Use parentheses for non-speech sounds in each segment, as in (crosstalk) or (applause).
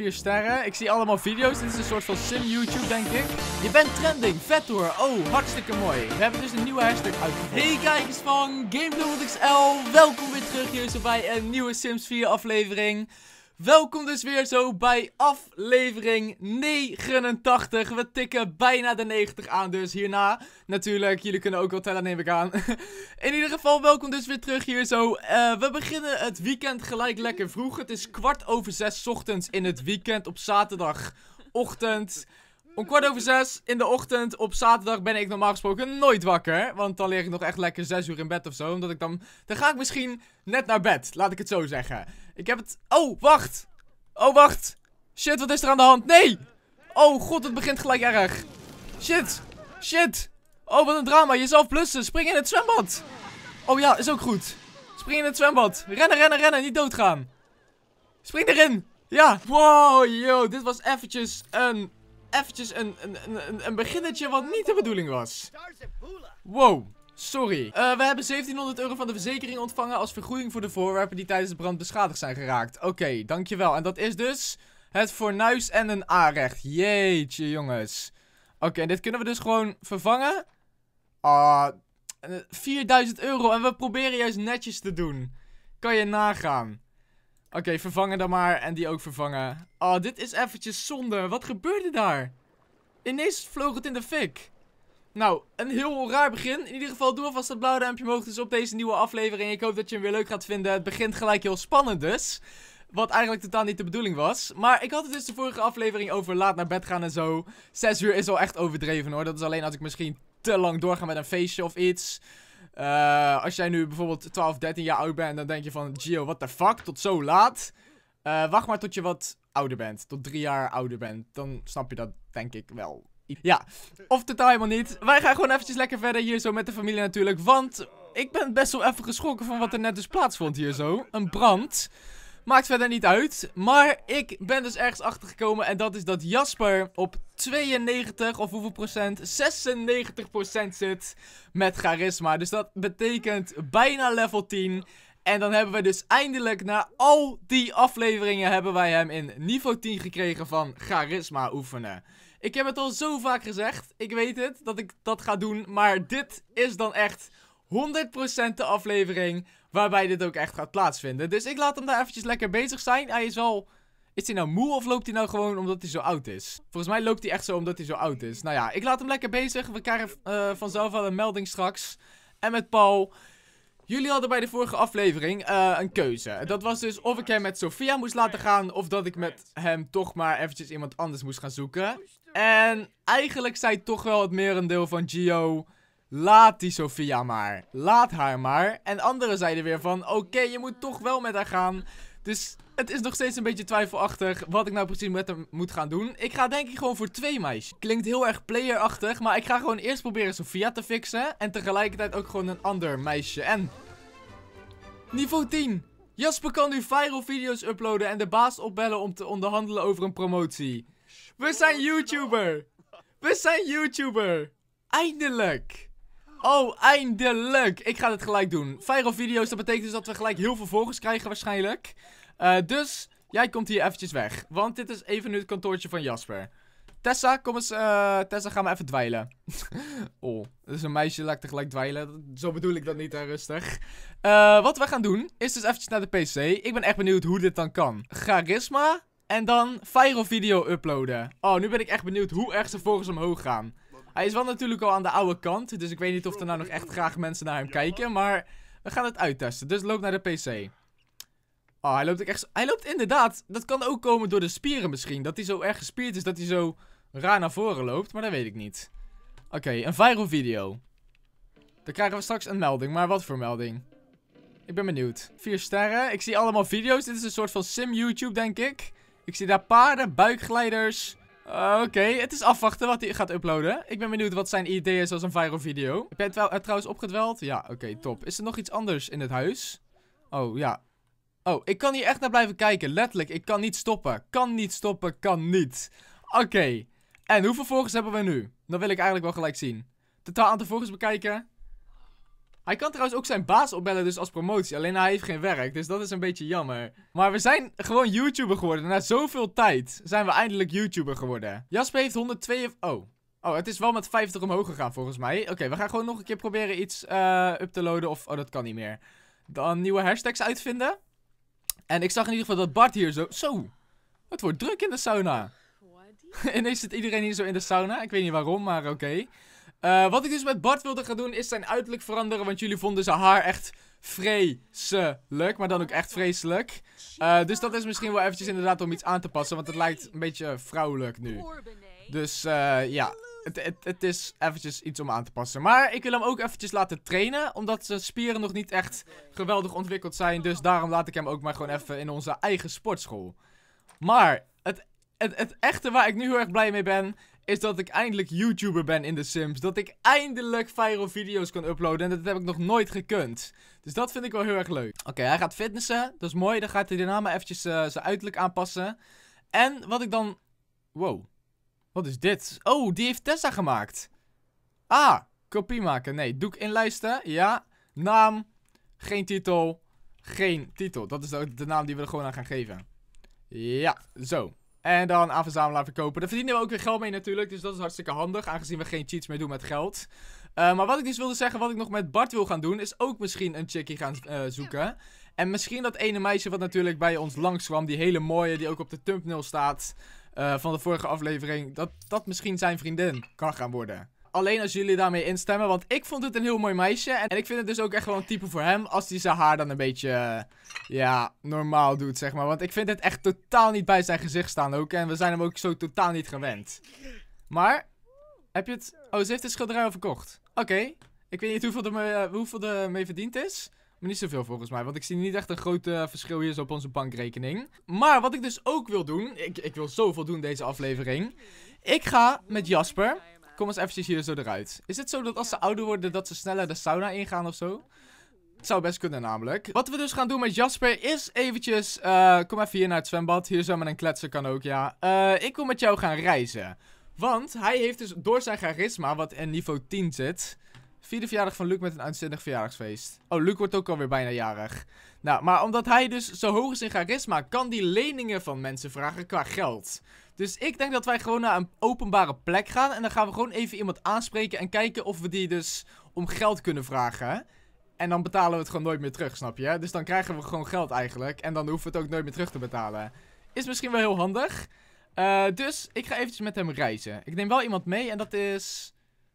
vier sterren. Ik zie allemaal video's. Dit is een soort van sim-YouTube, denk ik. Je bent trending. Vet hoor. Oh, hartstikke mooi. We hebben dus een nieuwe hashtag uit. Hey kijkers van GameDoubleXL. Welkom weer terug hier zo bij een nieuwe Sims 4 aflevering. Welkom dus weer zo bij aflevering 89. We tikken bijna de 90 aan, dus hierna natuurlijk. Jullie kunnen ook wel tellen, neem ik aan. (laughs) In ieder geval, welkom dus weer terug hier zo. Eh, we beginnen het weekend gelijk lekker vroeg. Het is kwart over zes ochtends in het weekend op zaterdagochtend. Om kwart over zes in de ochtend op zaterdag ben ik normaal gesproken nooit wakker. Want dan lig ik nog echt lekker zes uur in bed of zo. Omdat ik dan... Dan ga ik misschien net naar bed. Laat ik het zo zeggen. Ik heb het... Oh, wacht. Oh, wacht. Shit, wat is er aan de hand? Nee! Oh, god, het begint gelijk erg. Shit. Shit. Oh, wat een drama. Jezelf blussen. Spring in het zwembad. Oh ja, is ook goed. Spring in het zwembad. Rennen, rennen, rennen. Niet doodgaan. Spring erin. Ja. Wow, yo. Dit was eventjes een eventjes een, een, een, een beginnetje wat niet de bedoeling was. Wow. Sorry. Eh, we hebben 1700 euro van de verzekering ontvangen als vergoeding voor de voorwerpen die tijdens de brand beschadigd zijn geraakt. Oké, dankjewel. En dat is dus het fornuis en een aanrecht. Jeetje, jongens. Oké, en dit kunnen we dus gewoon vervangen. Ah, 4000 eh, euro en we proberen juist netjes te doen. Kan je nagaan. Oké, vervangen dan maar. En die ook vervangen. Oh, dit is eventjes zonde. Wat gebeurde daar? Ineens vloog het in de fik. Nou, een heel raar begin. In ieder geval doe alvast dat blauw duimpje omhoog dus op deze nieuwe aflevering. Ik hoop dat je hem weer leuk gaat vinden. Het begint gelijk heel spannend dus. Wat eigenlijk totaal niet de bedoeling was. Maar ik had het dus de vorige aflevering over laat naar bed gaan en zo. Zes uur is al echt overdreven hoor. Dat is alleen als ik misschien te lang doorga met een feestje of iets. Eh, als jij nu bijvoorbeeld 12, 13 jaar oud bent, dan denk je van... Gio, what the fuck, tot zo laat? Uh, wacht maar tot je wat ouder bent. Tot drie jaar ouder bent. Dan snap je dat, denk ik, wel. Ja, of totaal helemaal niet. Wij gaan gewoon eventjes lekker verder hier zo met de familie natuurlijk. Want ik ben best wel even geschrokken van wat er net dus plaatsvond hier zo. Een brand. Maakt verder niet uit. Maar ik ben dus ergens achtergekomen. En dat is dat Jasper op 92 of hoeveel procent? 96 procent zit met charisma. Dus dat betekent bijna level 10. En dan hebben we dus eindelijk na al die afleveringen hebben wij hem in niveau 10 gekregen van charisma oefenen. Ik heb het al zo vaak gezegd, ik weet het, dat ik dat ga doen. Maar dit is dan echt 100% de aflevering waarbij dit ook echt gaat plaatsvinden. Dus ik laat hem daar eventjes lekker bezig zijn. Hij is al... Is hij nou moe of loopt hij nou gewoon omdat hij zo oud is? Volgens mij loopt hij echt zo omdat hij zo oud is. Nou ja, ik laat hem lekker bezig. We krijgen eh, vanzelf wel een melding straks. En met Paul... Jullie hadden bij de vorige aflevering eh, een keuze. Dat was dus of ik hem met Sofia moest laten gaan... of dat ik met hem toch maar eventjes iemand anders moest gaan zoeken. En eigenlijk zei toch wel het merendeel van Gio... Laat die Sofia maar. Laat haar maar. En anderen zeiden weer van, oké, je moet toch wel met haar gaan. Dus het is nog steeds een beetje twijfelachtig wat ik nou precies met hem moet gaan doen. Ik ga denk ik gewoon voor twee meisjes. Klinkt heel erg playerachtig, maar ik ga gewoon eerst proberen Sofia te fixen. En tegelijkertijd ook gewoon een ander meisje. En... Niveau 10. Jasper kan nu viral video's uploaden en de baas opbellen om te onderhandelen over een promotie. We zijn YouTuber! We zijn YouTuber! Eindelijk! Oh, eindelijk. Ik ga dit gelijk doen. Viral video's, dat betekent dus dat we gelijk heel veel volgers krijgen waarschijnlijk. Eh, dus, jij komt hier eventjes weg. Want dit is even nu het kantoortje van Jasper. Tessa, kom eens. Eh, Tessa, ga maar even dweilen. (laughs) oh, dat is een meisje, laat ik tegelijk dweilen. Zo bedoel ik dat niet, hè, rustig. Eh, wat we gaan doen, is dus eventjes naar de PC. Ik ben echt benieuwd hoe dit dan kan. Charisma en dan viral video uploaden. Oh, nu ben ik echt benieuwd hoe erg ze volgens omhoog gaan. Hij is wel natuurlijk al aan de oude kant, dus ik weet niet of er nou nog echt graag mensen naar hem kijken, maar we gaan het uittesten. Dus loop naar de PC. Oh, hij loopt echt... Hij loopt inderdaad... Dat kan ook komen door de spieren misschien. Dat hij zo erg gespierd is dat hij zo raar naar voren loopt. Maar dat weet ik niet. Oké, een viral video. Dan krijgen we straks een melding. Maar wat voor melding? Ik ben benieuwd. Vier sterren. Ik zie allemaal video's. Dit is een soort van sim-YouTube, denk ik. Ik zie daar paarden, buikglijders, Oké, het is afwachten wat hij gaat uploaden. Ik ben benieuwd wat zijn idee is als een viral video. Ik ben het eh, trouwens opgedweld? Ja, oké, top. Is er nog iets anders in het huis? Oh, ja. Oh, ik kan hier echt naar blijven kijken. Letterlijk, ik kan niet stoppen. Kan niet stoppen, kan niet. Oké. En hoeveel volgers hebben we nu? Dat wil ik eigenlijk wel gelijk zien. Totaal aantal volgers bekijken. Hij kan trouwens ook zijn baas opbellen dus als promotie. Alleen hij heeft geen werk. Dus dat is een beetje jammer. Maar we zijn gewoon YouTuber geworden. Na zoveel tijd zijn we eindelijk YouTuber geworden. Jasper heeft 102... Oh. Oh, het is wel met 50 omhoog gegaan volgens mij. Oké, we gaan gewoon nog een keer proberen iets uh, up te loaden. Of, oh, dat kan niet meer. Dan nieuwe hashtags uitvinden. En ik zag in ieder geval dat Bart hier zo... Zo, het wordt druk in de sauna. (laughs) Ineens zit iedereen hier zo in de sauna. Ik weet niet waarom, maar oké. Eh, wat ik dus met Bart wilde gaan doen is zijn uiterlijk veranderen. Want jullie vonden zijn haar echt vreselijk. Maar dan ook echt vreselijk. Eh, dus dat is misschien wel eventjes inderdaad om iets aan te passen. Want het lijkt een beetje vrouwelijk nu. Dus eh, ja, het, het, het, is eventjes iets om aan te passen. Maar ik wil hem ook eventjes laten trainen. Omdat zijn spieren nog niet echt geweldig ontwikkeld zijn. Dus daarom laat ik hem ook maar gewoon even in onze eigen sportschool. Maar het, het, het echte waar ik nu heel erg blij mee ben is dat ik eindelijk YouTuber ben in The Sims. Dat ik eindelijk viral video's kan uploaden. En dat heb ik nog nooit gekund. Dus dat vind ik wel heel erg leuk. Oké, hij gaat fitnessen. Dat is mooi. Dan gaat hij daarna maar eventjes eh, zijn uiterlijk aanpassen. En wat ik dan... Wow. Wat is dit? Oh, die heeft Tessa gemaakt. Ah, kopie maken. Nee, doek inlijsten. Ja. Naam. Geen titel. Geen titel. Dat is de naam die we er gewoon aan gaan geven. Ja, zo. En dan aan verzamelaar verkopen. Daar verdienen we ook weer geld mee natuurlijk. Dus dat is hartstikke handig. Aangezien we geen cheats meer doen met geld. Eh, maar wat ik dus wilde zeggen. Wat ik nog met Bart wil gaan doen. Is ook misschien een chickie gaan eh, zoeken. En misschien dat ene meisje wat natuurlijk bij ons langs kwam, Die hele mooie. Die ook op de thumbnail staat. Eh, van de vorige aflevering. Dat dat misschien zijn vriendin kan gaan worden. Alleen als jullie daarmee instemmen. Want ik vond het een heel mooi meisje. En ik vind het dus ook echt wel een type voor hem. Als hij zijn haar dan een beetje. Eh, ja, normaal doet, zeg maar. Want ik vind het echt totaal niet bij zijn gezicht staan ook. En we zijn hem ook zo totaal niet gewend. Maar. Heb je het. Oh, ze heeft het schilderij al verkocht. Oké. Ik weet niet hoeveel er, mee, eh, hoeveel er mee verdiend is. Maar niet zoveel volgens mij. Want ik zie niet echt een groot eh, verschil hier op onze bankrekening. Maar wat ik dus ook wil doen. Ik, ik wil zoveel doen deze aflevering. Ik ga met Jasper kom eens eventjes hier zo eruit. Is het zo dat als ze ouder worden, dat ze sneller de sauna ingaan of zo? Het zou best kunnen namelijk. Wat we dus gaan doen met Jasper is eventjes... Eh, kom even hier naar het zwembad. Hier zo met een kletsen kan ook, ja. Eh, ik wil met jou gaan reizen. Want hij heeft dus door zijn charisma, wat in niveau 10 zit... Vierde verjaardag van Luc met een uitzinnig verjaardagsfeest. Oh, Luc wordt ook alweer bijna jarig. Nou, maar omdat hij dus zo hoog is in charisma... kan die leningen van mensen vragen qua geld. Dus ik denk dat wij gewoon naar een openbare plek gaan. En dan gaan we gewoon even iemand aanspreken en kijken of we die dus om geld kunnen vragen. En dan betalen we het gewoon nooit meer terug, snap je? Dus dan krijgen we gewoon geld eigenlijk. En dan hoeven we het ook nooit meer terug te betalen. Is misschien wel heel handig. Eh, dus ik ga eventjes met hem reizen. Ik neem wel iemand mee en dat is...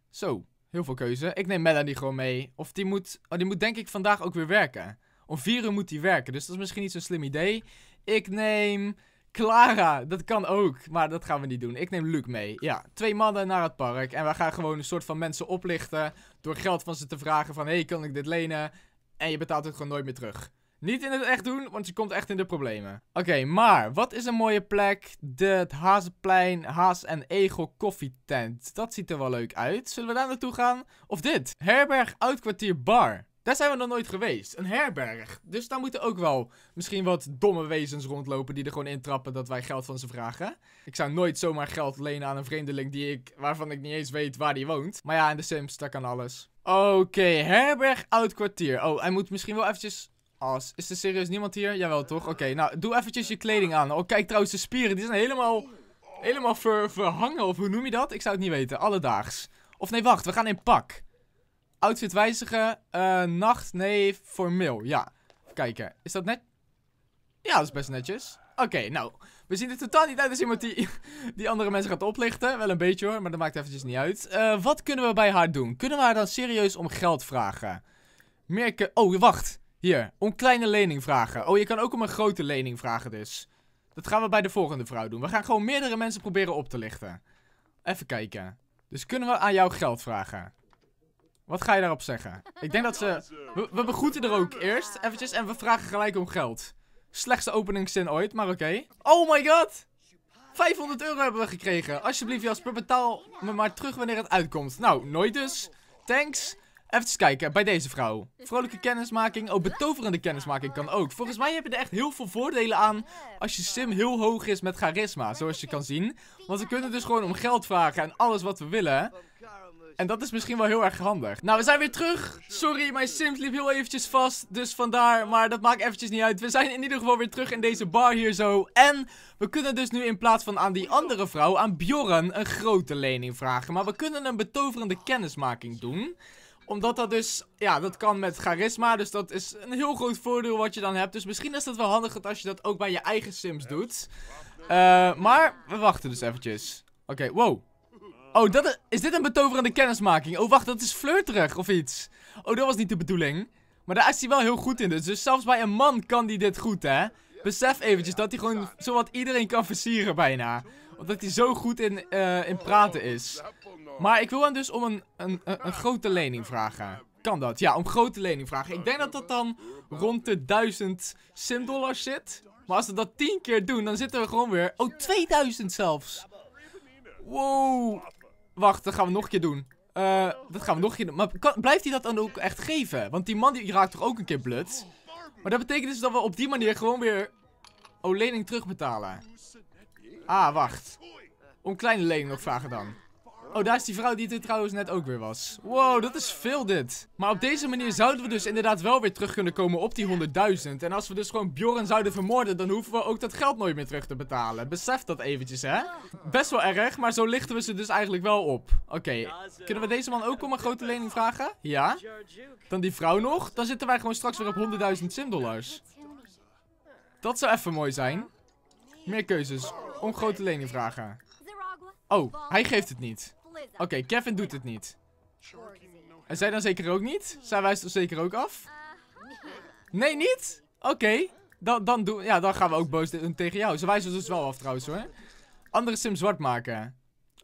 Zo, heel veel keuze. Ik neem Melanie gewoon mee. Of die moet... Oh, die moet denk ik vandaag ook weer werken. Om vier uur moet die werken, dus dat is misschien niet zo'n slim idee. Ik neem... Clara, dat kan ook. Maar dat gaan we niet doen. Ik neem Luc mee. Ja, twee mannen naar het park. En we gaan gewoon een soort van mensen oplichten. Door geld van ze te vragen van, hey, kan ik dit lenen? En je betaalt het gewoon nooit meer terug. Niet in het echt doen, want je komt echt in de problemen. Oké, maar wat is een mooie plek? De, het Hazenplein, Haas en Egel koffietent. Dat ziet er wel leuk uit. Zullen we daar naartoe gaan? Of dit? Herberg Oudkwartier Bar. Daar zijn we nog nooit geweest. Een herberg. Dus daar moeten ook wel misschien wat domme wezens rondlopen die er gewoon intrappen dat wij geld van ze vragen. Ik zou nooit zomaar geld lenen aan een vreemdeling die ik, waarvan ik niet eens weet waar die woont. Maar ja, in de Sims, daar kan alles. Oké, herberg, oud kwartier. Oh, hij moet misschien wel eventjes... Als Is er serieus niemand hier? Jawel, toch? Oké, nou, doe eventjes je kleding aan. Oh, kijk trouwens, de spieren, die zijn helemaal... Helemaal ver, verhangen, of hoe noem je dat? Ik zou het niet weten. Alledaags. Of nee, wacht, we gaan in pak. Outfit wijzigen. Eh, nacht, nee, formeel. Ja. Even kijken. Is dat net? Ja, dat is best netjes. Oké, nou. We zien er totaal niet uit als iemand die, (laughs) die andere mensen gaat oplichten. Wel een beetje hoor, maar dat maakt eventjes niet uit. Eh, wat kunnen we bij haar doen? Kunnen we haar dan serieus om geld vragen? Merken... Oh, wacht. Hier, om kleine lening vragen. Oh, je kan ook om een grote lening vragen dus. Dat gaan we bij de volgende vrouw doen. We gaan gewoon meerdere mensen proberen op te lichten. Even kijken. Dus kunnen we aan jou geld vragen? Wat ga je daarop zeggen? Ik denk dat ze... We, we begroeten er ook eerst eventjes en we vragen gelijk om geld. Slechtste openingszin ooit, maar oké. Oh my god! 500 euro hebben we gekregen. Alsjeblieft Jasper, betaal me maar terug wanneer het uitkomt. Nou, nooit dus. Thanks. Even kijken, bij deze vrouw. Vrolijke kennismaking. Oh, betoverende kennismaking kan ook. Volgens mij heb je er echt heel veel voordelen aan als je sim heel hoog is met charisma, zoals je kan zien. Want we kunnen dus gewoon om geld vragen en alles wat we willen. En dat is misschien wel heel erg handig. Nou, we zijn weer terug. Sorry, mijn Sims liep heel eventjes vast. Dus vandaar, maar dat maakt eventjes niet uit. We zijn in ieder geval weer terug in deze bar hier zo. En we kunnen dus nu in plaats van aan die andere vrouw, aan Bjorn, een grote lening vragen. Maar we kunnen een betoverende kennismaking doen omdat dat dus, ja, dat kan met charisma. Dus dat is een heel groot voordeel wat je dan hebt. Dus misschien is dat wel handig als je dat ook bij je eigen sims doet. Eh, maar we wachten dus eventjes. Oké, wow. Oh, dat is, dit een betoverende kennismaking? Oh, wacht, dat is flirterig of iets. Oh, dat was niet de bedoeling. Maar daar is hij wel heel goed in dus. dus zelfs bij een man kan hij dit goed, hè? Besef eventjes dat hij gewoon zowat iedereen kan versieren bijna. Omdat hij zo goed in, eh, in praten is. Maar ik wil hem dus om een, een, een, een grote lening vragen. Kan dat? Ja, om grote lening vragen. Ik denk dat dat dan rond de 1000 simdollars zit. Maar als we dat 10 keer doen, dan zitten we gewoon weer... Oh, 2000 zelfs. Wow, Wacht, dat gaan we nog een keer doen. Eh, dat gaan we nog een keer doen. Maar blijft hij dat dan ook echt geven? Want die man die raakt toch ook een keer blut? Maar dat betekent dus dat we op die manier gewoon weer... Oh, lening terugbetalen. Ah, wacht. Om kleine lening nog vragen dan. Oh, daar is die vrouw die er trouwens net ook weer was. Wow, dat is veel dit. Maar op deze manier zouden we dus inderdaad wel weer terug kunnen komen op die 100.000. En als we dus gewoon Bjorn zouden vermoorden, dan hoeven we ook dat geld nooit meer terug te betalen. Besef dat eventjes, hè? Best wel erg, maar zo lichten we ze dus eigenlijk wel op. Oké, kunnen we deze man ook om een grote lening vragen? Ja. Dan die vrouw nog? Dan zitten wij gewoon straks weer op 100.000 simdollars. Dat zou even mooi zijn. Meer keuzes. Om grote lening vragen. Oh, hij geeft het niet. Oké, Kevin doet het niet. En zij dan zeker ook niet? Hmm. Zij wijst ons zeker ook af? Uh-huh. Nee, niet? Oké. Dan, dan, doen, ja, dan gaan we ook boos tegen jou. Ze wijzen ons dus wel af trouwens hoor. Andere Sim zwart maken.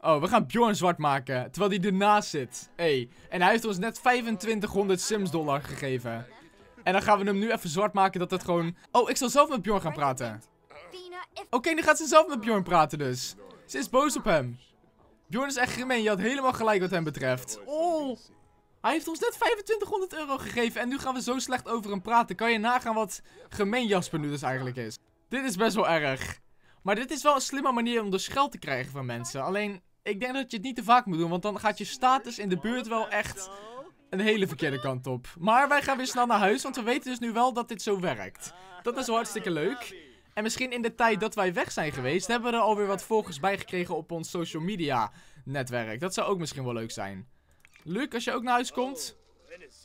Oh, we gaan Bjorn zwart maken. Terwijl hij ernaast zit. Hey. En hij heeft ons net 2500 Sims dollar gegeven. En dan gaan we hem nu even zwart maken dat het gewoon... Oh, ik zal zelf met Bjorn gaan praten. Oké, nu gaat ze zelf met Bjorn praten dus. Ze is boos op hem. Jordan is echt gemeen. Je had helemaal gelijk wat hem betreft. Oh. oh. Hij heeft ons net 2500 euro gegeven en nu gaan we zo slecht over hem praten. Kan je nagaan wat gemeen Jasper nu dus eigenlijk is. Dit is best wel erg. Maar dit is wel een slimme manier om dus geld te krijgen van mensen. Alleen, ik denk dat je het niet te vaak moet doen, want dan gaat je status in de buurt wel echt een hele verkeerde kant op. Maar wij gaan weer snel naar huis, want we weten dus nu wel dat dit zo werkt. Dat is hartstikke leuk. En misschien in de tijd dat wij weg zijn geweest, hebben we er alweer wat volgers bij gekregen op ons social media netwerk. Dat zou ook misschien wel leuk zijn. Luc, als je ook naar huis komt.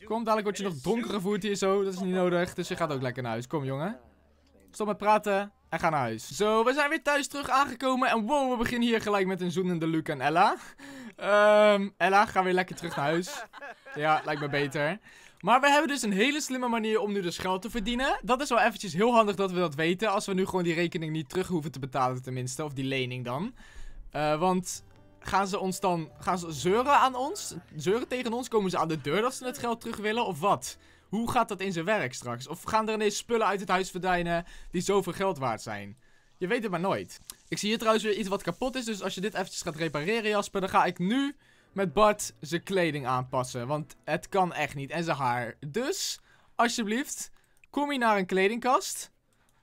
Kom, dadelijk word je nog donker gevoerd hier zo. Dat is niet nodig. Dus je gaat ook lekker naar huis. Kom, jongen. Stop met praten en ga naar huis. Zo, we zijn weer thuis terug aangekomen. En wow, we beginnen hier gelijk met een zoenende Luc en Ella. Um, Ella, ga weer lekker terug naar huis. Ja, lijkt me beter. Maar we hebben dus een hele slimme manier om nu dus geld te verdienen. Dat is wel eventjes heel handig dat we dat weten. Als we nu gewoon die rekening niet terug hoeven te betalen tenminste. Of die lening dan. Eh, want gaan ze ons dan... Gaan ze zeuren aan ons? Zeuren tegen ons? Komen ze aan de deur dat ze het geld terug willen? Of wat? Hoe gaat dat in zijn werk straks? Of gaan er ineens spullen uit het huis verdwijnen die zoveel geld waard zijn? Je weet het maar nooit. Ik zie hier trouwens weer iets wat kapot is. Dus als je dit eventjes gaat repareren, Jasper, dan ga ik nu met Bart zijn kleding aanpassen. Want het kan echt niet. En zijn haar. Dus, alsjeblieft, kom je naar een kledingkast.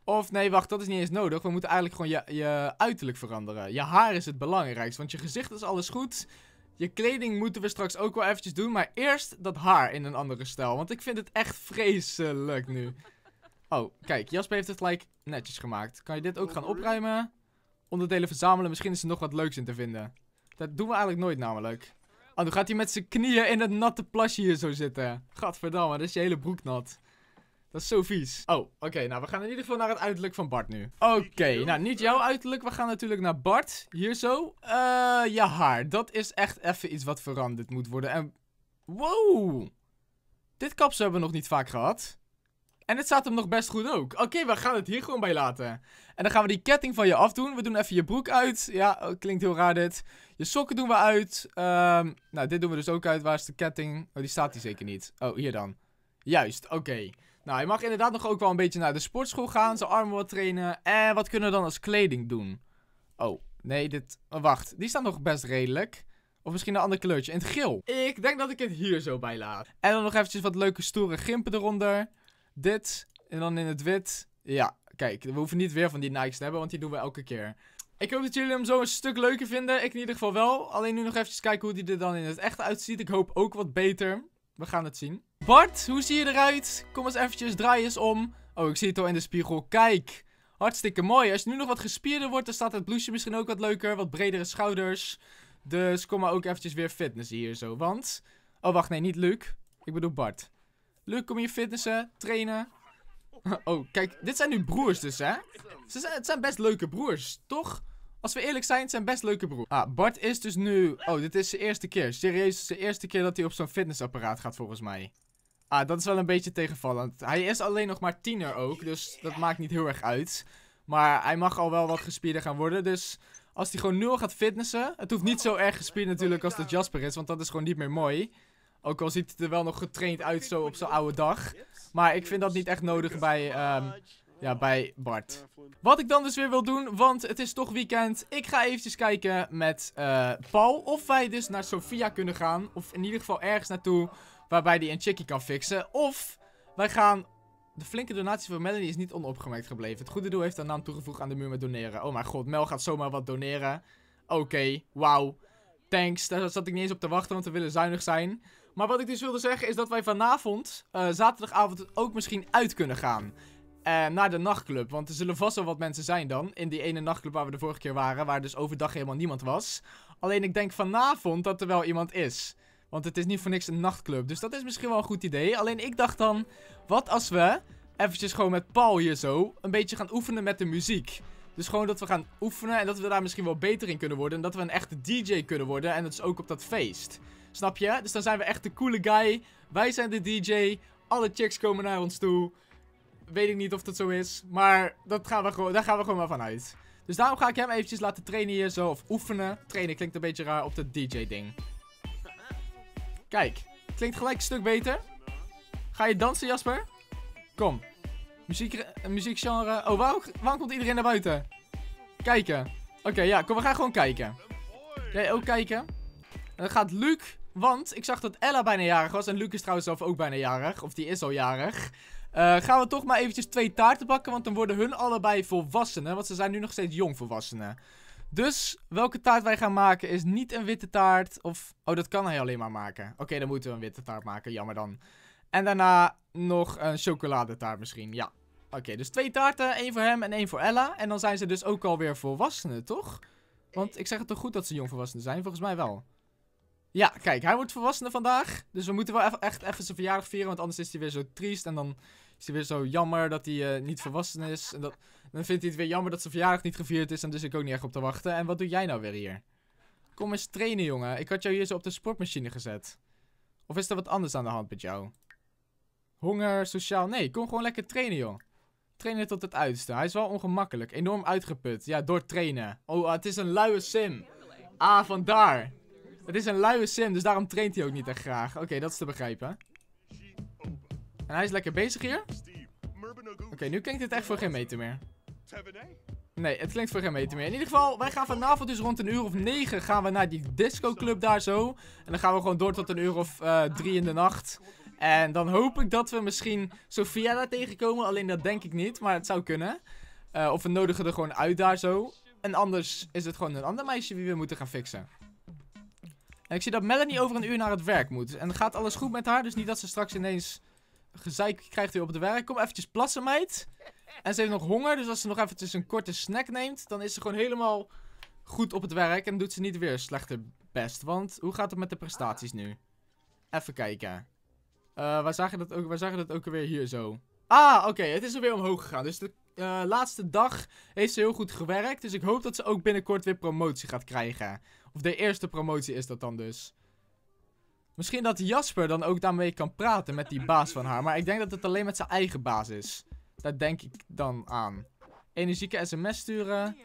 Of nee, wacht, dat is niet eens nodig. We moeten eigenlijk gewoon je, uiterlijk veranderen. Je haar is het belangrijkst, want je gezicht is alles goed. Je kleding moeten we straks ook wel eventjes doen. Maar eerst dat haar in een andere stijl. Want ik vind het echt vreselijk nu. Oh, kijk, Jasper heeft het gelijk netjes gemaakt. Kan je dit ook gaan opruimen? Onderdelen verzamelen, misschien is er nog wat leuks in te vinden. Dat doen we eigenlijk nooit namelijk. Oh, dan gaat hij met zijn knieën in het natte plasje hier zo zitten. Gadverdamme, dat is je hele broek nat. Dat is zo vies. Oh, oké. nou, we gaan in ieder geval naar het uiterlijk van Bart nu. Oké, nou, niet jouw uiterlijk. We gaan natuurlijk naar Bart. Hier zo. Eh, je haar. Dat is echt even iets wat veranderd moet worden. En... Wow! Dit kapsel hebben we nog niet vaak gehad. En het staat hem nog best goed ook. Oké, we gaan het hier gewoon bij laten. En dan gaan we die ketting van je afdoen. We doen even je broek uit. Ja, oh, klinkt heel raar dit. Je sokken doen we uit. Ehm, nou, dit doen we dus ook uit. Waar is de ketting? Oh, die staat hier zeker niet. Oh, hier dan. Juist, oké. Nou, je mag inderdaad nog ook wel een beetje naar de sportschool gaan. Zijn armen wat trainen. En wat kunnen we dan als kleding doen? Oh, nee, dit... Oh, wacht, die staat nog best redelijk. Of misschien een ander kleurtje. In het geel. Ik denk dat ik het hier zo bij laat. En dan nog eventjes wat leuke stoere gimpen eronder dit en dan in het wit. Ja, kijk, we hoeven niet weer van die Nikes te hebben, want die doen we elke keer. Ik hoop dat jullie hem zo een stuk leuker vinden. Ik in ieder geval wel. Alleen nu nog even kijken hoe die er dan in het echt uitziet. Ik hoop ook wat beter. We gaan het zien. Bart, hoe zie je eruit? Kom eens eventjes, draai eens om. Oh, ik zie het al in de spiegel. Kijk. Hartstikke mooi. Als je nu nog wat gespierder wordt, dan staat het blouseje misschien ook wat leuker. Wat bredere schouders. Dus kom maar ook eventjes weer fitness hier zo. Want... Oh, wacht. Nee, niet Luc. Ik bedoel Bart. Leuk om je fitnessen, trainen. (laughs) oh, kijk, dit zijn nu broers dus, hè? Ze zijn, het zijn best leuke broers, toch? Als we eerlijk zijn, het zijn best leuke broers. Ah, Bart is dus nu... Oh, dit is zijn eerste keer. Serieus, zijn eerste keer dat hij op zo'n fitnessapparaat gaat, volgens mij. Ah, dat is wel een beetje tegenvallend. Hij is alleen nog maar tiener ook, dus dat maakt niet heel erg uit. Maar hij mag al wel wat gespierder gaan worden, dus... Als hij gewoon nul gaat fitnessen... Het hoeft niet zo erg gespierd natuurlijk als dat Jasper is, want dat is gewoon niet meer mooi. Ook al ziet het er wel nog getraind uit zo op zo'n oude dag. Maar ik vind dat niet echt nodig bij, ehm, ja, bij Bart. Wat ik dan dus weer wil doen, want het is toch weekend. Ik ga eventjes kijken met eh, Paul of wij dus naar Sofia kunnen gaan. Of in ieder geval ergens naartoe waarbij hij een chickie kan fixen. Of wij gaan... De flinke donatie van Melanie is niet onopgemerkt gebleven. Het goede doel heeft een naam toegevoegd aan de muur met doneren. Oh mijn god, Mel gaat zomaar wat doneren. Oké, wauw. Thanks, daar zat ik niet eens op te wachten, want we willen zuinig zijn. Maar wat ik dus wilde zeggen is dat wij vanavond, eh, zaterdagavond, ook misschien uit kunnen gaan. Uh, naar de nachtclub. Want er zullen vast wel wat mensen zijn dan. In die ene nachtclub waar we de vorige keer waren. Waar dus overdag helemaal niemand was. Alleen ik denk vanavond dat er wel iemand is. Want het is niet voor niks een nachtclub. Dus dat is misschien wel een goed idee. Alleen ik dacht dan, wat als we eventjes gewoon met Paul hier zo een beetje gaan oefenen met de muziek. Dus gewoon dat we gaan oefenen en dat we daar misschien wel beter in kunnen worden. En dat we een echte DJ kunnen worden. En dat is ook op dat feest. Snap je? Dus dan zijn we echt de coole guy. Wij zijn de DJ. Alle chicks komen naar ons toe. Weet ik niet of dat zo is. Maar dat gaan we daar gaan we gewoon maar van uit. Dus daarom ga ik hem eventjes laten trainen hier zo. Of oefenen. Trainen klinkt een beetje raar op dat DJ ding. Kijk. Klinkt gelijk een stuk beter. Ga je dansen Jasper? Kom. Muziek, eh, muziekgenre. Oh, waarom, waarom komt iedereen naar buiten? Kijken. Oké, ja. Kom, we gaan gewoon kijken. Jij ook kijken. En dan gaat Luc want ik zag dat Ella bijna jarig was. En Lucas trouwens zelf ook bijna jarig. Of die is al jarig. Eh, gaan we toch maar eventjes twee taarten bakken. Want dan worden hun allebei volwassenen. Want ze zijn nu nog steeds jong volwassenen. Dus welke taart wij gaan maken is niet een witte taart. Of. Oh, dat kan hij alleen maar maken. Oké, dan moeten we een witte taart maken. Jammer dan. En daarna nog een chocoladetaart misschien. Ja. Oké, dus twee taarten. één voor hem en één voor Ella. En dan zijn ze dus ook alweer volwassenen, toch? Want ik zeg het toch goed dat ze jongvolwassenen zijn? Volgens mij wel. Ja, kijk, hij wordt volwassenen vandaag. Dus we moeten wel echt even zijn verjaardag vieren. Want anders is hij weer zo triest. En dan is hij weer zo jammer dat hij eh, niet volwassen is. En dat, dan vindt hij het weer jammer dat zijn verjaardag niet gevierd is. En dus ik ook niet echt op te wachten. En wat doe jij nou weer hier? Kom eens trainen, jongen. Ik had jou hier zo op de sportmachine gezet. Of is er wat anders aan de hand met jou? Honger, sociaal. Nee, kom gewoon lekker trainen, joh. Trainen tot het uiterste. Hij is wel ongemakkelijk. Enorm uitgeput. Ja, door trainen. Oh, het is een luie sim. Ah, vandaar. Het is een luie sim, dus daarom traint hij ook niet echt graag. Oké, dat is te begrijpen. En hij is lekker bezig hier. Oké, nu klinkt het echt voor geen meter meer. Nee, het klinkt voor geen meter meer. In ieder geval, wij gaan vanavond dus rond een uur of negen gaan we naar die discoclub daar zo. En dan gaan we gewoon door tot een uur of eh, drie in de nacht. En dan hoop ik dat we misschien Sofia daar tegenkomen. Alleen dat denk ik niet, maar het zou kunnen. Eh, of we nodigen er gewoon uit daar zo. En anders is het gewoon een ander meisje wie we moeten gaan fixen ik zie dat Melanie over een uur naar het werk moet. En gaat alles goed met haar, dus niet dat ze straks ineens gezeik krijgt weer op het werk. Kom eventjes plassen, meid. En ze heeft nog honger, dus als ze nog eventjes een korte snack neemt, dan is ze gewoon helemaal goed op het werk. En doet ze niet weer slechter best. Want hoe gaat het met de prestaties nu? Even kijken. Eh, waar, zagen je dat ook, waar zag je dat ook weer hier zo? Ah, oké. het is weer omhoog gegaan. Dus de eh, laatste dag heeft ze heel goed gewerkt. Dus ik hoop dat ze ook binnenkort weer promotie gaat krijgen. Of de eerste promotie is dat dan dus. Misschien dat Jasper dan ook daarmee kan praten met die baas van haar. Maar ik denk dat het alleen met zijn eigen baas is. Daar denk ik dan aan. Energieke sms sturen.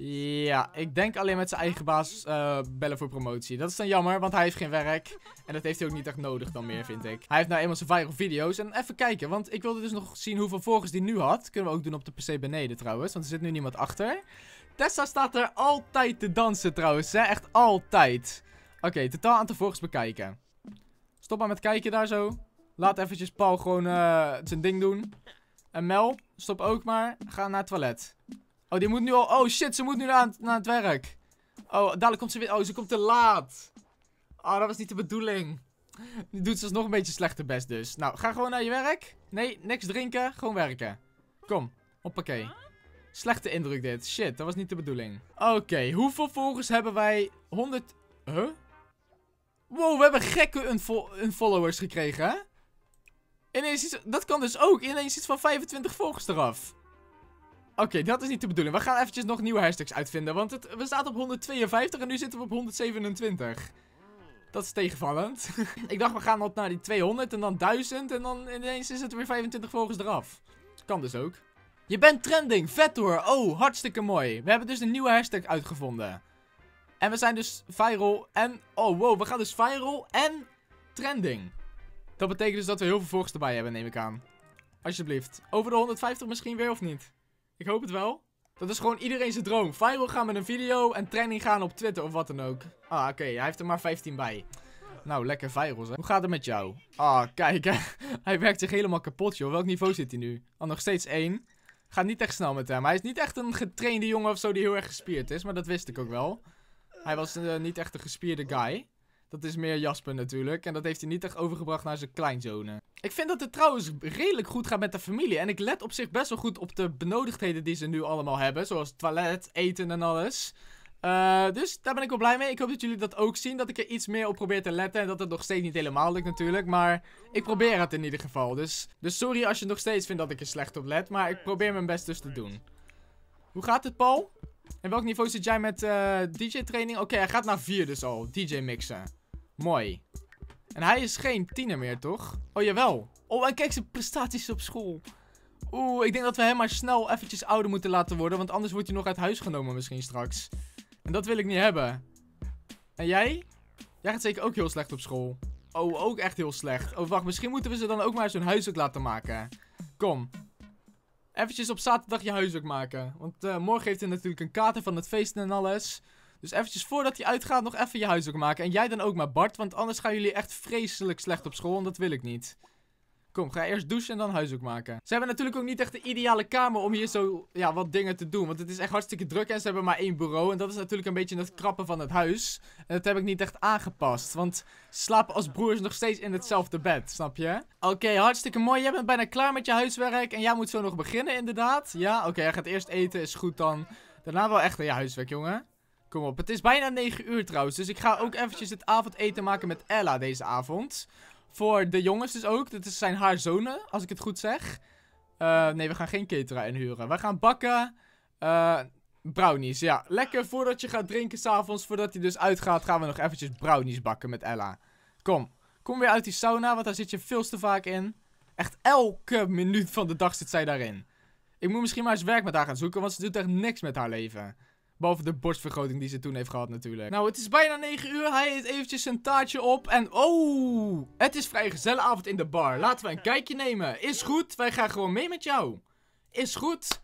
Ja, ik denk alleen met zijn eigen baas eh, bellen voor promotie. Dat is dan jammer, want hij heeft geen werk. En dat heeft hij ook niet echt nodig dan meer, vind ik. Hij heeft nou eenmaal zijn viral video's. En even kijken, want ik wilde dus nog zien hoeveel volgers die nu had. Kunnen we ook doen op de PC beneden trouwens, want er zit nu niemand achter. Tessa staat er altijd te dansen trouwens, hè. Echt altijd. Oké, totaal aan te volgers bekijken. Stop maar met kijken daar zo. Laat eventjes Paul gewoon eh, zijn ding doen. En Mel, stop ook maar. Ga naar het toilet. Oh, die moet nu al... Oh shit, ze moet nu naar, naar het werk. Oh, dadelijk komt ze weer... Oh, ze komt te laat. Oh, dat was niet de bedoeling. Nu doet ze nog een beetje slechter best dus. Nou, ga gewoon naar je werk. Nee, niks drinken. Gewoon werken. Kom, hoppakee. Slechte indruk dit. Shit, dat was niet de bedoeling. Oké, hoeveel volgers hebben wij? 100... Huh? Wow, we hebben gekke een followers gekregen, hè? Ineens is Dat kan dus ook. Ineens iets van 25 volgers eraf. Oké, dat is niet de bedoeling. We gaan eventjes nog nieuwe hashtags uitvinden. Want het, we staan op 152 en nu zitten we op 127. Dat is tegenvallend. (laughs) ik dacht, we gaan op naar die 200 en dan 1000 en dan ineens is het weer 25 volgers eraf. Kan dus ook. Je bent trending, vet hoor. Oh, hartstikke mooi. We hebben dus een nieuwe hashtag uitgevonden. En we zijn dus viral en... Oh, wow, we gaan dus viral en trending. Dat betekent dus dat we heel veel volgers erbij hebben, neem ik aan. Alsjeblieft. Over de 150 misschien weer of niet? Ik hoop het wel. Dat is gewoon iedereen zijn droom. Viral gaan met een video en trending gaan op Twitter of wat dan ook. Ah, oké. Hij heeft er maar 15 bij. Nou, lekker viral. hè. Hoe gaat het met jou? Ah, kijk, (laughs) hij werkt zich helemaal kapot, joh. Welk niveau zit hij nu? Al nog steeds één. Gaat niet echt snel met hem. Hij is niet echt een getrainde jongen of zo die heel erg gespierd is. Maar dat wist ik ook wel. Hij was eh, niet echt een gespierde guy. Dat is meer Jasper natuurlijk. En dat heeft hij niet echt overgebracht naar zijn kleinzonen. Ik vind dat het trouwens redelijk goed gaat met de familie. En ik let op zich best wel goed op de benodigdheden die ze nu allemaal hebben. Zoals toilet, eten en alles. Eh, dus daar ben ik wel blij mee. Ik hoop dat jullie dat ook zien. Dat ik er iets meer op probeer te letten. En dat het nog steeds niet helemaal lukt natuurlijk. Maar ik probeer het in ieder geval. Dus, dus sorry als je nog steeds vindt dat ik er slecht op let. Maar ik probeer mijn best dus te doen. Hoe gaat het, Paul? En welk niveau zit jij met eh, DJ-training? Oké, hij gaat naar 4 dus al. DJ-mixen. Mooi. En hij is geen tiener meer, toch? Oh, jawel. Oh, en kijk zijn prestaties op school. Oeh, ik denk dat we hem maar snel eventjes ouder moeten laten worden. Want anders wordt hij nog uit huis genomen misschien straks. En dat wil ik niet hebben. En jij? Jij gaat zeker ook heel slecht op school. Oh, ook echt heel slecht. Oh, wacht. Misschien moeten we ze dan ook maar zo'n huiswerk laten maken. Kom. Eventjes op zaterdag je huiswerk maken. Want eh, morgen heeft hij natuurlijk een kater van het feest en alles. Dus eventjes voordat hij uitgaat nog even je huiswerk maken. En jij dan ook maar, Bart. Want anders gaan jullie echt vreselijk slecht op school. En dat wil ik niet. Kom, ga eerst douchen en dan huiszoek maken. Ze hebben natuurlijk ook niet echt de ideale kamer om hier zo ja, wat dingen te doen. Want het is echt hartstikke druk en ze hebben maar één bureau. En dat is natuurlijk een beetje het krappen van het huis. En dat heb ik niet echt aangepast. Want slapen als broers nog steeds in hetzelfde bed, snap je? Oké, hartstikke mooi. Jij bent bijna klaar met je huiswerk. En jij moet zo nog beginnen inderdaad. Ja, oké, okay, hij gaat eerst eten, is goed dan. Daarna wel echt je huiswerk, jongen. Kom op, het is bijna 9 uur trouwens. Dus ik ga ook eventjes het avondeten maken met Ella deze avond. Voor de jongens dus ook. Dit zijn haar zonen, als ik het goed zeg. Eh, nee, we gaan geen catera inhuren. We gaan bakken. Eh, brownies, ja. Lekker voordat je gaat drinken s'avonds, voordat hij dus uitgaat, gaan we nog eventjes brownies bakken met Ella. Kom. Kom weer uit die sauna, want daar zit je veel te vaak in. Echt elke minuut van de dag zit zij daarin. Ik moet misschien maar eens werk met haar gaan zoeken, want ze doet echt niks met haar leven. Boven de borstvergroting die ze toen heeft gehad natuurlijk. Nou, het is bijna 9 uur. Hij heeft eventjes zijn taartje op. En oh, het is vrijgezellenavond in de bar. Laten we een kijkje nemen. Is goed, wij gaan gewoon mee met jou. Is goed.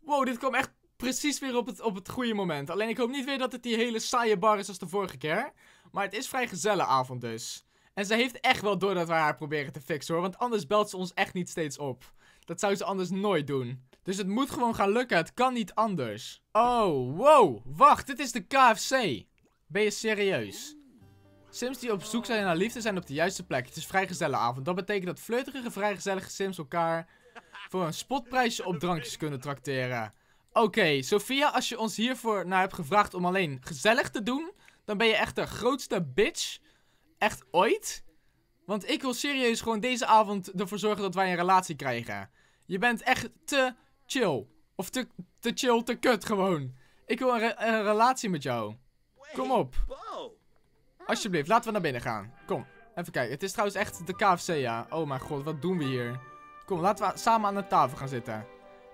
Wow, dit kwam echt precies weer op het, op het goede moment. Alleen ik hoop niet weer dat het die hele saaie bar is als de vorige keer. Maar het is vrijgezellenavond dus. En ze heeft echt wel door dat we haar proberen te fixen hoor. Want anders belt ze ons echt niet steeds op. Dat zou ze anders nooit doen. Dus het moet gewoon gaan lukken. Het kan niet anders. Oh, wow. Wacht, dit is de KFC. Ben je serieus? Sims die op zoek zijn naar liefde zijn op de juiste plek. Het is vrijgezellenavond. Dat betekent dat flirterige vrijgezellige Sims elkaar voor een spotprijsje op drankjes kunnen trakteren. Oké, okay, Sophia, als je ons hiervoor naar hebt gevraagd om alleen gezellig te doen, dan ben je echt de grootste bitch. Echt ooit. Want ik wil serieus gewoon deze avond ervoor zorgen dat wij een relatie krijgen. Je bent echt te chill. Of te, te chill, te kut gewoon. Ik wil een, een relatie met jou. Kom op. Alsjeblieft, laten we naar binnen gaan. Kom, even kijken. Het is trouwens echt de KFC, ja. Oh mijn god, wat doen we hier? Kom, laten we samen aan de tafel gaan zitten.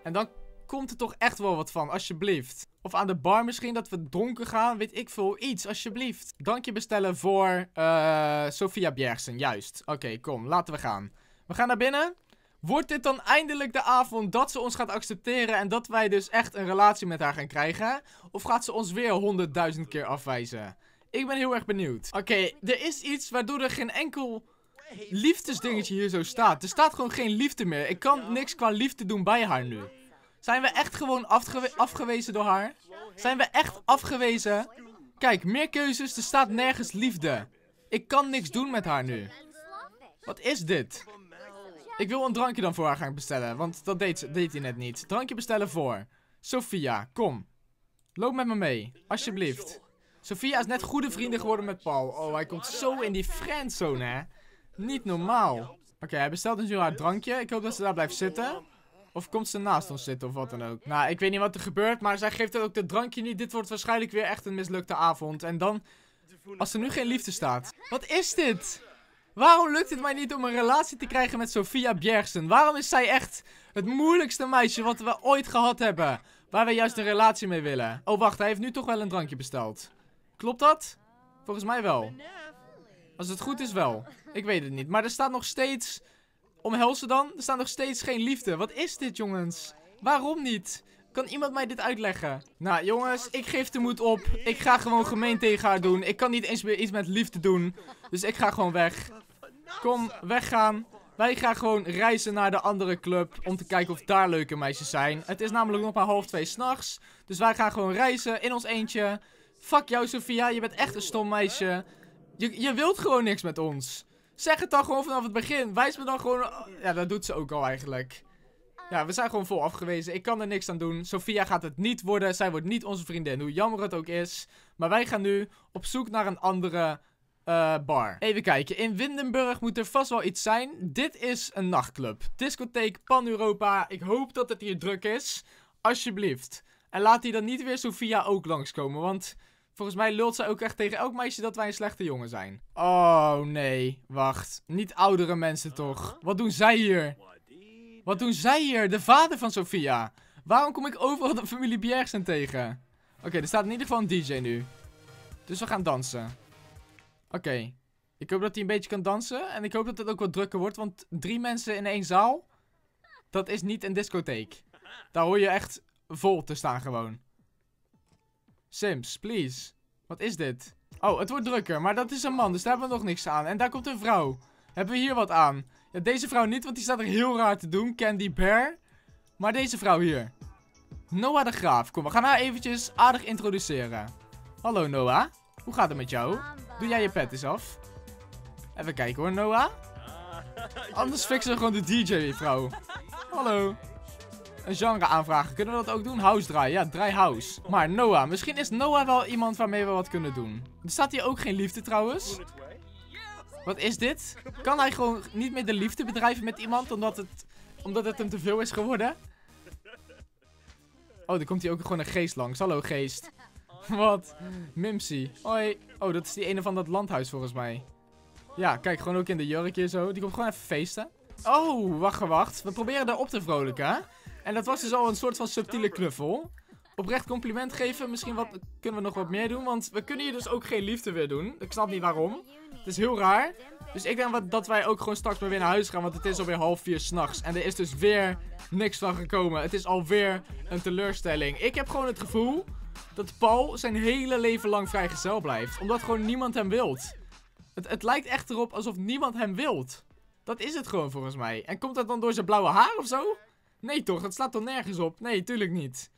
En dan komt er toch echt wel wat van, alsjeblieft. Of aan de bar misschien, dat we dronken gaan. Weet ik veel, iets, alsjeblieft. Dankje bestellen voor uh, Sophia Bjergsen, juist. Oké, kom, laten we gaan. We gaan naar binnen. Wordt dit dan eindelijk de avond dat ze ons gaat accepteren en dat wij dus echt een relatie met haar gaan krijgen? Of gaat ze ons weer honderdduizend keer afwijzen? Ik ben heel erg benieuwd. Oké, er is iets waardoor er geen enkel liefdesdingetje hier zo staat. Er staat gewoon geen liefde meer. Ik kan niks qua liefde doen bij haar nu. Zijn we echt gewoon afgewezen door haar? Zijn we echt afgewezen? Kijk, meer keuzes. Er staat nergens liefde. Ik kan niks doen met haar nu. Wat is dit? Ik wil een drankje dan voor haar gaan bestellen, want dat deed, hij net niet. Drankje bestellen voor. Sophia, kom. Loop met me mee, alsjeblieft. Sophia is net goede vrienden geworden met Paul. Oh, hij komt zo in die friendzone, hè. Niet normaal. Oké, hij bestelt dus nu haar drankje. Ik hoop dat ze daar blijft zitten. Of komt ze naast ons zitten of wat dan ook. Nou, ik weet niet wat er gebeurt, maar zij geeft ook het drankje niet. Dit wordt waarschijnlijk weer echt een mislukte avond. En dan, als er nu geen liefde staat. Wat is dit? Waarom lukt het mij niet om een relatie te krijgen met Sophia Bjergsen? Waarom is zij echt het moeilijkste meisje wat we ooit gehad hebben? Waar we juist een relatie mee willen. Oh, wacht. Hij heeft nu toch wel een drankje besteld. Klopt dat? Volgens mij wel. Als het goed is wel. Ik weet het niet. Maar er staat nog steeds... Omhelzen dan? Er staat nog steeds geen liefde. Wat is dit, jongens? Waarom niet? Kan iemand mij dit uitleggen? Nou, jongens, ik geef de moed op. Ik ga gewoon gemeen tegen haar doen. Ik kan niet eens meer iets met liefde doen. Dus ik ga gewoon weg. Kom, weggaan. Wij gaan gewoon reizen naar de andere club om te kijken of daar leuke meisjes zijn. Het is namelijk nog maar half twee s'nachts. Dus wij gaan gewoon reizen in ons eentje. Fuck jou, Sofia. Je bent echt een stom meisje. Je, je wilt gewoon niks met ons. Zeg het dan gewoon vanaf het begin. Wijs me dan gewoon... Ja, dat doet ze ook al eigenlijk. Ja, we zijn gewoon vol afgewezen. Ik kan er niks aan doen. Sophia gaat het niet worden. Zij wordt niet onze vriendin. Hoe jammer het ook is. Maar wij gaan nu op zoek naar een andere eh, bar. Even kijken. In Windenburg moet er vast wel iets zijn. Dit is een nachtclub. Discotheek Pan Europa. Ik hoop dat het hier druk is. Alsjeblieft. En laat hier dan niet weer Sophia ook langskomen. Want volgens mij lult zij ook echt tegen elk meisje dat wij een slechte jongen zijn. Oh nee. Wacht. Niet oudere mensen toch. Wat doen zij hier? Wat doen zij hier? De vader van Sofia. Waarom kom ik overal de familie Bjergsen tegen? Oké, er staat in ieder geval een DJ nu. Dus we gaan dansen. Oké. Ik hoop dat hij een beetje kan dansen. En ik hoop dat het ook wat drukker wordt. Want drie mensen in één zaal. Dat is niet een discotheek. Daar hoor je echt vol te staan gewoon. Sims, please. Wat is dit? Oh, het wordt drukker. Maar dat is een man. Dus daar hebben we nog niks aan. En daar komt een vrouw. Hebben we hier wat aan? Ja, deze vrouw niet, want die staat er heel raar te doen. Candy Bear. Maar deze vrouw hier. Noah de Graaf. Kom, we gaan haar eventjes aardig introduceren. Hallo Noah. Hoe gaat het met jou? Doe jij je pet eens af? Even kijken hoor, Noah. Ah. (laughs) Anders fixen we gewoon de DJ, vrouw. Hallo. Een genre aanvragen. Kunnen we dat ook doen? House draaien. Ja, draai house. Maar Noah. Misschien is Noah wel iemand waarmee we wat kunnen doen. Er staat hier ook geen liefde trouwens. Wat is dit? Kan hij gewoon niet meer de liefde bedrijven met iemand omdat het, omdat het hem te veel is geworden? Oh, dan komt hij ook gewoon een geest langs. Hallo geest. Wat? Mimsy. Hoi. Oh, dat is die ene van dat landhuis volgens mij. Ja, kijk, gewoon ook in de jurkje zo. Die komt gewoon even feesten. Oh, wacht, wacht. We proberen daar op te vrolijken. En dat was dus al een soort van subtiele knuffel. Oprecht compliment geven. Misschien wat, kunnen we nog wat meer doen. Want we kunnen hier dus ook geen liefde weer doen. Ik snap niet waarom. Het is heel raar. Dus ik denk dat wij ook gewoon straks maar weer naar huis gaan. Want het is alweer half vier s'nachts. En er is dus weer niks van gekomen. Het is alweer een teleurstelling. Ik heb gewoon het gevoel dat Paul zijn hele leven lang vrijgezel blijft. Omdat gewoon niemand hem wilt. Het, het lijkt echt erop alsof niemand hem wilt. Dat is het gewoon volgens mij. En komt dat dan door zijn blauwe haar of zo? Nee toch, dat slaat toch nergens op? Nee, tuurlijk niet.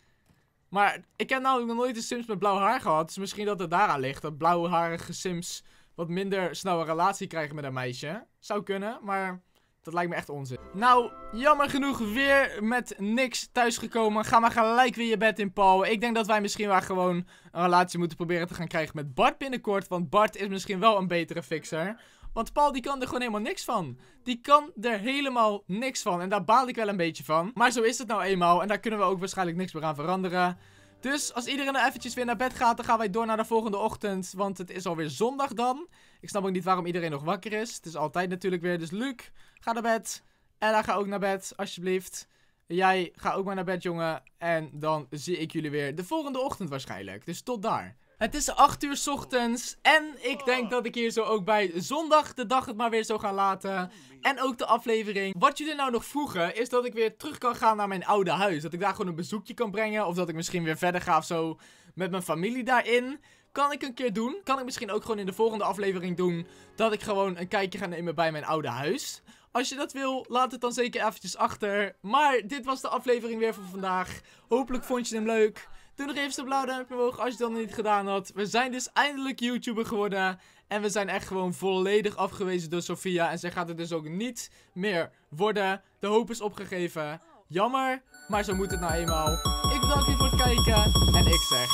Maar ik heb nou nog nooit een Sims met blauw haar gehad. Dus misschien dat het daaraan ligt. Dat blauwharige Sims wat minder snel een relatie krijgen met een meisje. Zou kunnen, maar dat lijkt me echt onzin. Nou, jammer genoeg weer met niks thuisgekomen. Ga maar gelijk weer je bed in, Paul. Ik denk dat wij misschien wel gewoon een relatie moeten proberen te gaan krijgen met Bart binnenkort. Want Bart is misschien wel een betere fixer. Want Paul die kan er gewoon helemaal niks van. Die kan er helemaal niks van. En daar baal ik wel een beetje van. Maar zo is het nou eenmaal. En daar kunnen we ook waarschijnlijk niks meer aan veranderen. Dus als iedereen nou eventjes weer naar bed gaat, dan gaan wij door naar de volgende ochtend. Want het is alweer zondag dan. Ik snap ook niet waarom iedereen nog wakker is. Het is altijd natuurlijk weer. Dus Luc, ga naar bed. Ella, ga ook naar bed, alsjeblieft. Jij, ga ook maar naar bed, jongen. En dan zie ik jullie weer de volgende ochtend waarschijnlijk. Dus tot daar. Het is 8 uur ochtends en ik denk dat ik hier zo ook bij zondag de dag het maar weer zo gaan laten. En ook de aflevering. Wat jullie nou nog vroegen is dat ik weer terug kan gaan naar mijn oude huis. Dat ik daar gewoon een bezoekje kan brengen of dat ik misschien weer verder ga of zo met mijn familie daarin. Kan ik een keer doen. Kan ik misschien ook gewoon in de volgende aflevering doen dat ik gewoon een kijkje ga nemen bij mijn oude huis. Als je dat wil, laat het dan zeker eventjes achter. Maar dit was de aflevering weer voor vandaag. Hopelijk vond je hem leuk. Doe nog even een blauw duimpje omhoog als je dat nog niet gedaan had. We zijn dus eindelijk YouTuber geworden. En we zijn echt gewoon volledig afgewezen door Sofia. En zij gaat het dus ook niet meer worden. De hoop is opgegeven. Jammer, maar zo moet het nou eenmaal. Ik bedank je voor het kijken. En ik zeg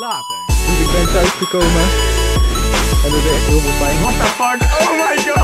later. ik ben thuisgekomen. En er is echt heel veel bij. What the fuck? Oh my god!